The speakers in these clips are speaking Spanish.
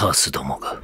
カースどもが。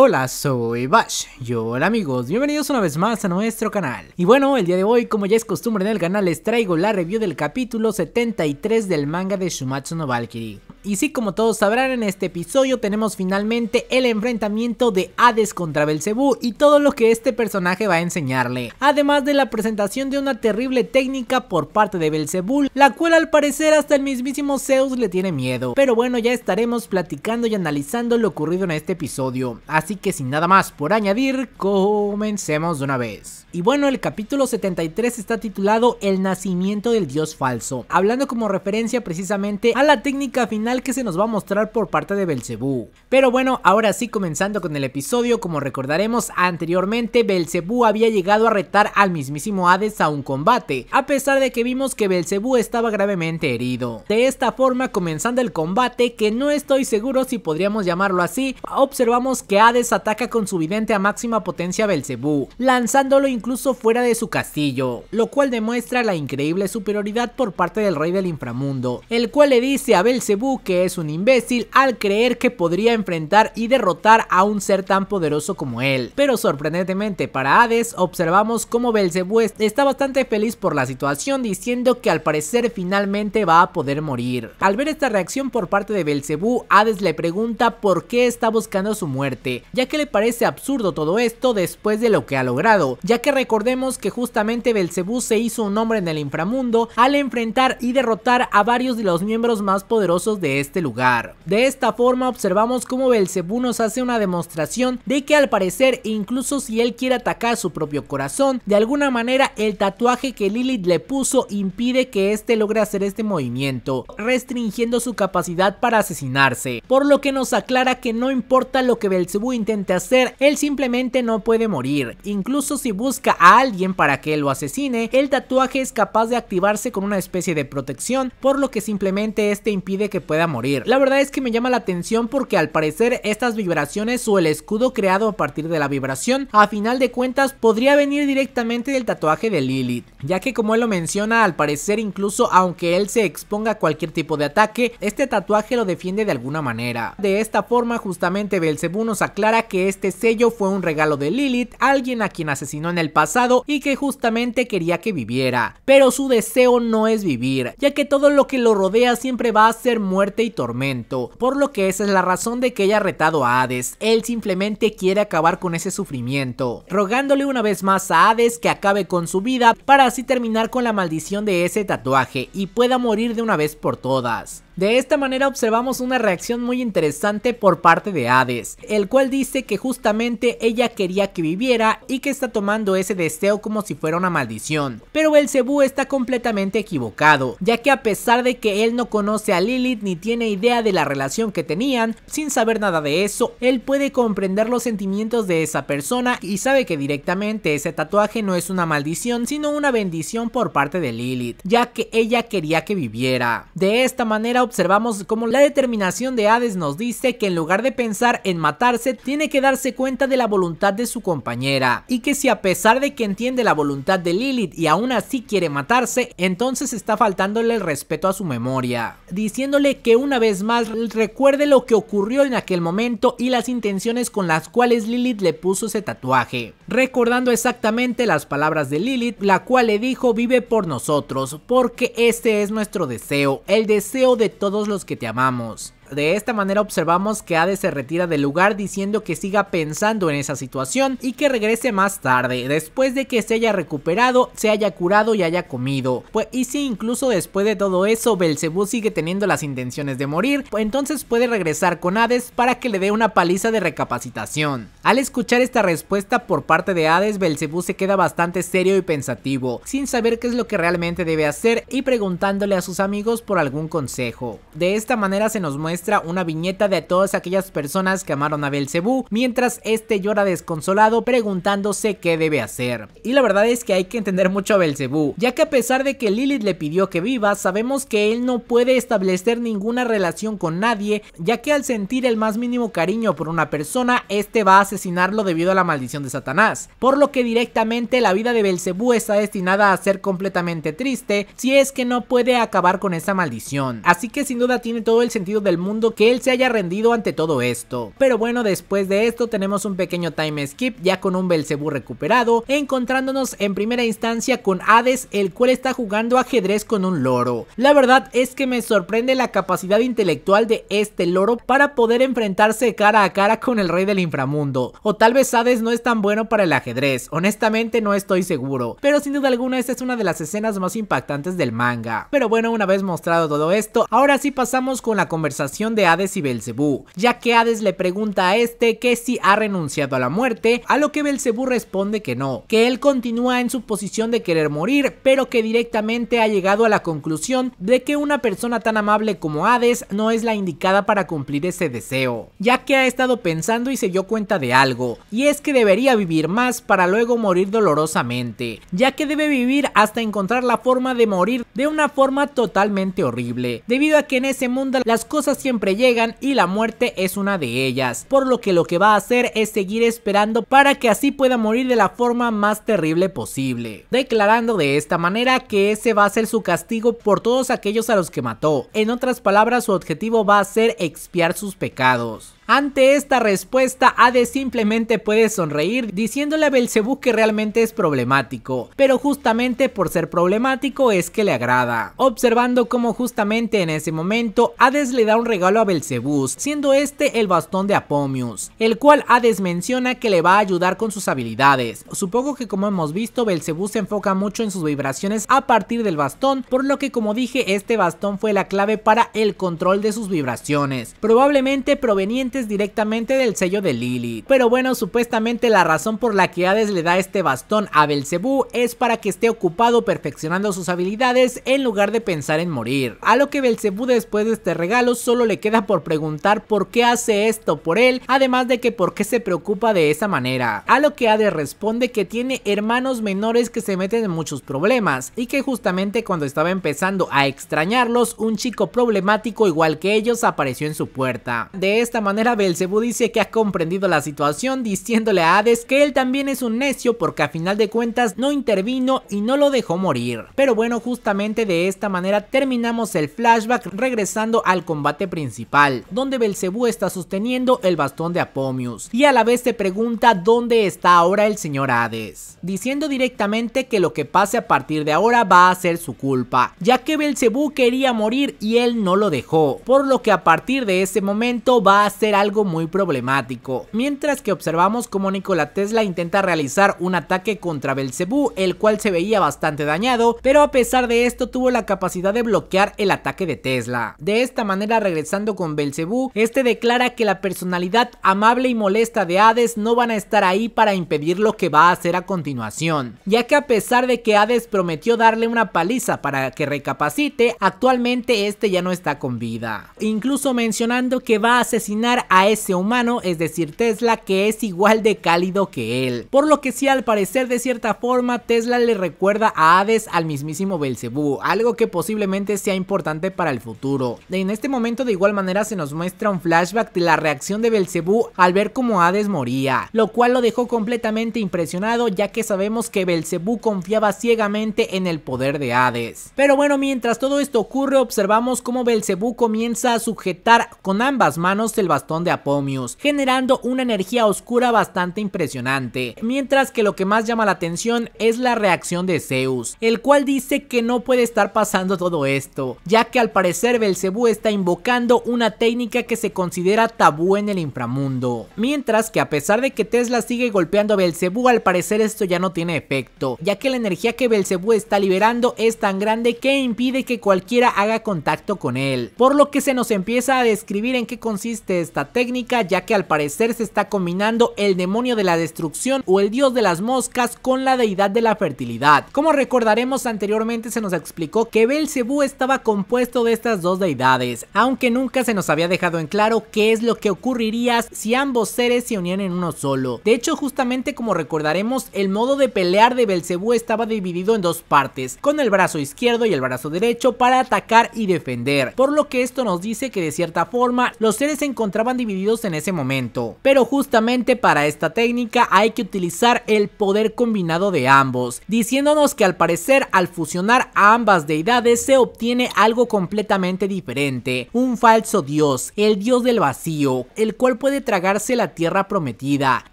Hola, soy Bash. Y hola amigos, bienvenidos una vez más a nuestro canal. Y bueno, el día de hoy, como ya es costumbre en el canal, les traigo la review del capítulo 73 del manga de Shumatsu no Valkyrie. Y sí, como todos sabrán, en este episodio tenemos finalmente el enfrentamiento de Hades contra Belcebú y todo lo que este personaje va a enseñarle. Además de la presentación de una terrible técnica por parte de Belcebú, la cual al parecer hasta el mismísimo Zeus le tiene miedo. Pero bueno, ya estaremos platicando y analizando lo ocurrido en este episodio. hasta así que sin nada más por añadir, comencemos de una vez. Y bueno, el capítulo 73 está titulado El nacimiento del dios falso, hablando como referencia precisamente a la técnica final que se nos va a mostrar por parte de Belcebú. Pero bueno, ahora sí comenzando con el episodio, como recordaremos anteriormente, Belcebú había llegado a retar al mismísimo Hades a un combate, a pesar de que vimos que Belcebú estaba gravemente herido. De esta forma, comenzando el combate, que no estoy seguro si podríamos llamarlo así, observamos que Hades ataca con su vidente a máxima potencia a Belcebú, lanzándolo incluso fuera de su castillo, lo cual demuestra la increíble superioridad por parte del rey del inframundo, el cual le dice a Belcebú que es un imbécil al creer que podría enfrentar y derrotar a un ser tan poderoso como él. Pero sorprendentemente para Hades, observamos cómo Belcebú está bastante feliz por la situación diciendo que al parecer finalmente va a poder morir. Al ver esta reacción por parte de Belcebú, Hades le pregunta por qué está buscando su muerte, ya que le parece absurdo todo esto después de lo que ha logrado, ya que recordemos que justamente Belcebú se hizo un hombre en el inframundo al enfrentar y derrotar a varios de los miembros más poderosos de este lugar. De esta forma observamos cómo Belcebú nos hace una demostración de que al parecer incluso si él quiere atacar su propio corazón, de alguna manera el tatuaje que Lilith le puso impide que éste logre hacer este movimiento, restringiendo su capacidad para asesinarse, por lo que nos aclara que no importa lo que Belzebú intente hacer, él simplemente no puede morir. Incluso si busca a alguien para que lo asesine, el tatuaje es capaz de activarse con una especie de protección, por lo que simplemente este impide que pueda morir. La verdad es que me llama la atención porque al parecer estas vibraciones o el escudo creado a partir de la vibración, a final de cuentas podría venir directamente del tatuaje de Lilith, ya que como él lo menciona, al parecer incluso aunque él se exponga a cualquier tipo de ataque, este tatuaje lo defiende de alguna manera. De esta forma justamente Belzebú nos declara que este sello fue un regalo de Lilith, alguien a quien asesinó en el pasado y que justamente quería que viviera. Pero su deseo no es vivir, ya que todo lo que lo rodea siempre va a ser muerte y tormento, por lo que esa es la razón de que haya retado a Hades, él simplemente quiere acabar con ese sufrimiento, rogándole una vez más a Hades que acabe con su vida para así terminar con la maldición de ese tatuaje y pueda morir de una vez por todas. De esta manera observamos una reacción muy interesante por parte de Hades, el cual dice que justamente ella quería que viviera y que está tomando ese deseo como si fuera una maldición. Pero el Cebú está completamente equivocado, ya que a pesar de que él no conoce a Lilith ni tiene idea de la relación que tenían, sin saber nada de eso, él puede comprender los sentimientos de esa persona y sabe que directamente ese tatuaje no es una maldición sino una bendición por parte de Lilith, ya que ella quería que viviera. De esta manera observamos cómo la determinación de Hades nos dice que en lugar de pensar en matarse, tiene que darse cuenta de la voluntad de su compañera, y que si a pesar de que entiende la voluntad de Lilith y aún así quiere matarse, entonces está faltándole el respeto a su memoria, diciéndole que una vez más recuerde lo que ocurrió en aquel momento y las intenciones con las cuales Lilith le puso ese tatuaje, recordando exactamente las palabras de Lilith, la cual le dijo vive por nosotros, porque este es nuestro deseo, el deseo de todos los que te amamos. De esta manera observamos que Hades se retira del lugar diciendo que siga pensando en esa situación y que regrese más tarde, después de que se haya recuperado, se haya curado y haya comido. Pues y si incluso después de todo eso Belcebú sigue teniendo las intenciones de morir, pues entonces puede regresar con Hades para que le dé una paliza de recapacitación. Al escuchar esta respuesta por parte de Hades, Belcebú se queda bastante serio y pensativo, sin saber qué es lo que realmente debe hacer y preguntándole a sus amigos por algún consejo. De esta manera se nos muestra una viñeta de todas aquellas personas que amaron a Belcebú, mientras este llora desconsolado preguntándose qué debe hacer. Y la verdad es que hay que entender mucho a Belcebú, ya que a pesar de que Lilith le pidió que viva, sabemos que él no puede establecer ninguna relación con nadie, ya que al sentir el más mínimo cariño por una persona, este va a asesinarlo debido a la maldición de Satanás, por lo que directamente la vida de Belcebú está destinada a ser completamente triste si es que no puede acabar con esa maldición. Así que sin duda tiene todo el sentido del mundo mundo que él se haya rendido ante todo esto. Pero bueno, después de esto tenemos un pequeño time skip ya con un Belcebú recuperado, encontrándonos en primera instancia con Hades, el cual está jugando ajedrez con un loro. La verdad es que me sorprende la capacidad intelectual de este loro para poder enfrentarse cara a cara con el rey del inframundo. O tal vez Hades no es tan bueno para el ajedrez, honestamente no estoy seguro, pero sin duda alguna esta es una de las escenas más impactantes del manga. Pero bueno, una vez mostrado todo esto, ahora sí pasamos con la conversación de Hades y Belcebú, ya que Hades le pregunta a este que si ha renunciado a la muerte, a lo que Belcebú responde que no, que él continúa en su posición de querer morir, pero que directamente ha llegado a la conclusión de que una persona tan amable como Hades no es la indicada para cumplir ese deseo, ya que ha estado pensando y se dio cuenta de algo, y es que debería vivir más para luego morir dolorosamente, ya que debe vivir hasta encontrar la forma de morir de una forma totalmente horrible, debido a que en ese mundo las cosas siempre llegan y la muerte es una de ellas, por lo que lo que va a hacer es seguir esperando para que así pueda morir de la forma más terrible posible, declarando de esta manera que ese va a ser su castigo por todos aquellos a los que mató, en otras palabras su objetivo va a ser expiar sus pecados. Ante esta respuesta, Hades simplemente puede sonreír diciéndole a Belcebú que realmente es problemático, pero justamente por ser problemático es que le agrada. Observando cómo justamente en ese momento Hades le da un regalo a Belcebú, siendo este el bastón de Apomius, el cual Hades menciona que le va a ayudar con sus habilidades. Supongo que como hemos visto, Belcebú se enfoca mucho en sus vibraciones a partir del bastón, por lo que como dije, este bastón fue la clave para el control de sus vibraciones, probablemente proveniente directamente del sello de Lily. Pero bueno, supuestamente la razón por la que Hades le da este bastón a Belcebú es para que esté ocupado perfeccionando sus habilidades en lugar de pensar en morir. A lo que Belcebú después de este regalo solo le queda por preguntar por qué hace esto por él, además de que por qué se preocupa de esa manera. A lo que Hades responde que tiene hermanos menores que se meten en muchos problemas y que justamente cuando estaba empezando a extrañarlos, un chico problemático igual que ellos apareció en su puerta. De esta manera Belcebú dice que ha comprendido la situación diciéndole a Hades que él también es un necio porque a final de cuentas no intervino y no lo dejó morir. Pero bueno, justamente de esta manera terminamos el flashback regresando al combate principal, donde Belcebú está sosteniendo el bastón de Apomius y a la vez se pregunta dónde está ahora el señor Hades, diciendo directamente que lo que pase a partir de ahora va a ser su culpa, ya que Belcebú quería morir y él no lo dejó, por lo que a partir de ese momento va a ser algo muy problemático, mientras que observamos cómo Nikola Tesla intenta realizar un ataque contra Belcebú, el cual se veía bastante dañado, pero a pesar de esto tuvo la capacidad de bloquear el ataque de Tesla. De esta manera regresando con Belcebú, este declara que la personalidad amable y molesta de Hades no van a estar ahí para impedir lo que va a hacer a continuación, ya que a pesar de que Hades prometió darle una paliza para que recapacite, actualmente este ya no está con vida. Incluso mencionando que va a asesinar a ese humano, es decir Tesla, que es igual de cálido que él. Por lo que sí, al parecer de cierta forma, Tesla le recuerda a Hades al mismísimo Belcebú, algo que posiblemente sea importante para el futuro. En este momento de igual manera se nos muestra un flashback de la reacción de Belcebú al ver cómo Hades moría, lo cual lo dejó completamente impresionado ya que sabemos que Belcebú confiaba ciegamente en el poder de Hades. Pero bueno, mientras todo esto ocurre observamos cómo Belcebú comienza a sujetar con ambas manos el bastón de Apomius, generando una energía oscura bastante impresionante. Mientras que lo que más llama la atención es la reacción de Zeus, el cual dice que no puede estar pasando todo esto, ya que al parecer Belcebú está invocando una técnica que se considera tabú en el inframundo. Mientras que a pesar de que Tesla sigue golpeando a Belcebú, al parecer esto ya no tiene efecto, ya que la energía que Belcebú está liberando es tan grande que impide que cualquiera haga contacto con él, por lo que se nos empieza a describir en qué consiste esta técnica ya que al parecer se está combinando el demonio de la destrucción o el dios de las moscas con la deidad de la fertilidad. Como recordaremos anteriormente se nos explicó que Belcebú estaba compuesto de estas dos deidades, aunque nunca se nos había dejado en claro qué es lo que ocurriría si ambos seres se unían en uno solo. De hecho justamente como recordaremos el modo de pelear de Belcebú estaba dividido en dos partes, con el brazo izquierdo y el brazo derecho para atacar y defender, por lo que esto nos dice que de cierta forma los seres se encontraban divididos en ese momento. Pero justamente para esta técnica hay que utilizar el poder combinado de ambos, diciéndonos que al parecer al fusionar a ambas deidades se obtiene algo completamente diferente, un falso dios, el dios del vacío, el cual puede tragarse la tierra prometida,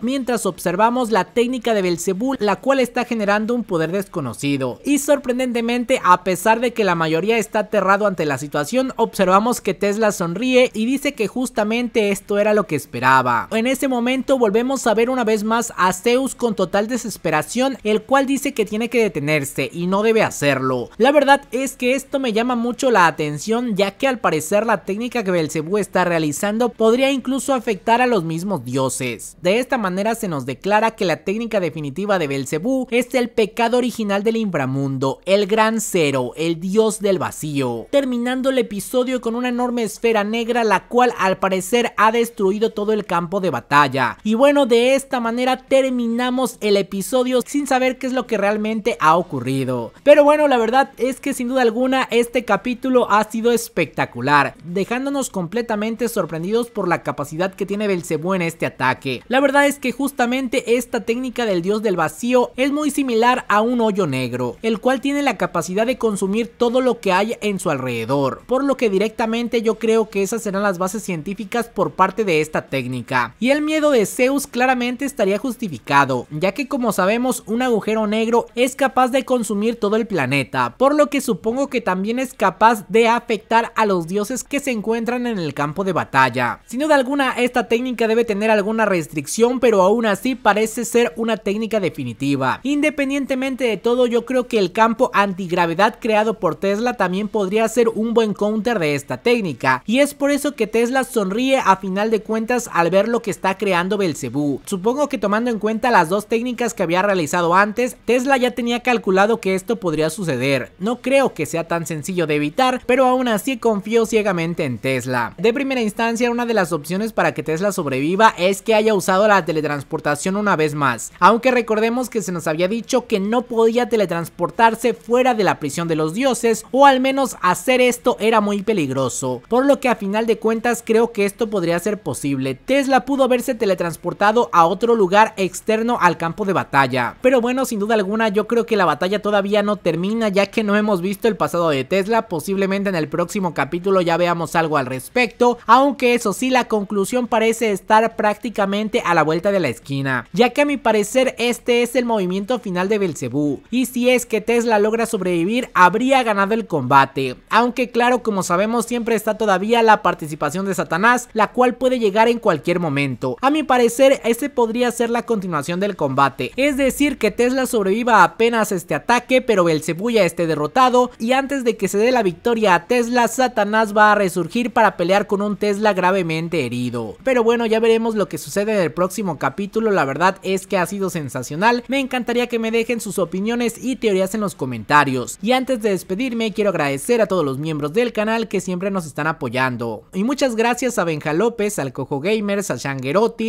mientras observamos la técnica de Belzebú, la cual está generando un poder desconocido. Y sorprendentemente, a pesar de que la mayoría está aterrado ante la situación, observamos que Tesla sonríe y dice que justamente esto era lo que esperaba. En ese momento volvemos a ver una vez más a Zeus con total desesperación, el cual dice que tiene que detenerse y no debe hacerlo. La verdad es que esto me llama mucho la atención ya que al parecer la técnica que Belcebú está realizando podría incluso afectar a los mismos dioses. De esta manera se nos declara que la técnica definitiva de Belcebú es el pecado original del inframundo, el gran cero, el dios del vacío. Terminando el episodio con una enorme esfera negra la cual al parecer ha destruido todo el campo de batalla. Y bueno, de esta manera terminamos el episodio sin saber qué es lo que realmente ha ocurrido. Pero bueno, la verdad es que sin duda alguna este capítulo ha sido espectacular, dejándonos completamente sorprendidos por la capacidad que tiene Belcebú en este ataque. La verdad es que justamente esta técnica del dios del vacío es muy similar a un hoyo negro, el cual tiene la capacidad de consumir todo lo que hay en su alrededor, por lo que directamente yo creo que esas serán las bases científicas parte de esta técnica. Y el miedo de Zeus claramente estaría justificado, ya que como sabemos un agujero negro es capaz de consumir todo el planeta, por lo que supongo que también es capaz de afectar a los dioses que se encuentran en el campo de batalla. Sin duda alguna esta técnica debe tener alguna restricción, pero aún así parece ser una técnica definitiva. Independientemente de todo yo creo que el campo antigravedad creado por Tesla también podría ser un buen counter de esta técnica, y es por eso que Tesla sonríe a final de cuentas al ver lo que está creando Belcebú. Supongo que tomando en cuenta las dos técnicas que había realizado antes, Tesla ya tenía calculado que esto podría suceder. No creo que sea tan sencillo de evitar, pero aún así confío ciegamente en Tesla. De primera instancia, una de las opciones para que Tesla sobreviva es que haya usado la teletransportación una vez más, aunque recordemos que se nos había dicho que no podía teletransportarse fuera de la prisión de los dioses, o al menos hacer esto era muy peligroso, por lo que a final de cuentas creo que esto podría podría ser posible. Tesla pudo haberse teletransportado a otro lugar externo al campo de batalla. Pero bueno, sin duda alguna yo creo que la batalla todavía no termina ya que no hemos visto el pasado de Tesla, posiblemente en el próximo capítulo ya veamos algo al respecto, aunque eso sí la conclusión parece estar prácticamente a la vuelta de la esquina, ya que a mi parecer este es el movimiento final de Belcebú, y si es que Tesla logra sobrevivir habría ganado el combate, aunque claro como sabemos siempre está todavía la participación de Satanás, la cual puede llegar en cualquier momento. A mi parecer, este podría ser la continuación del combate, es decir, que Tesla sobreviva apenas este ataque, pero el ya esté derrotado y antes de que se dé la victoria a Tesla, Satanás va a resurgir para pelear con un Tesla gravemente herido. Pero bueno, ya veremos lo que sucede en el próximo capítulo, la verdad es que ha sido sensacional, me encantaría que me dejen sus opiniones y teorías en los comentarios. Y antes de despedirme, quiero agradecer a todos los miembros del canal que siempre nos están apoyando. Y muchas gracias a López, Alcojo Gamers, a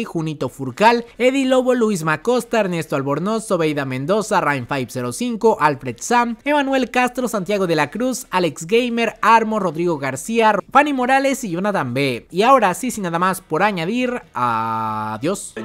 Junito Furcal, Eddie Lobo, Luis Macosta, Ernesto Albornoz, Obeida Mendoza, Rain505, Alfred Sam, Emanuel Castro, Santiago de la Cruz, Alex Gamer, Armo, Rodrigo García, Fanny Morales y Jonathan B. Y ahora sí, sin nada más por añadir, adiós.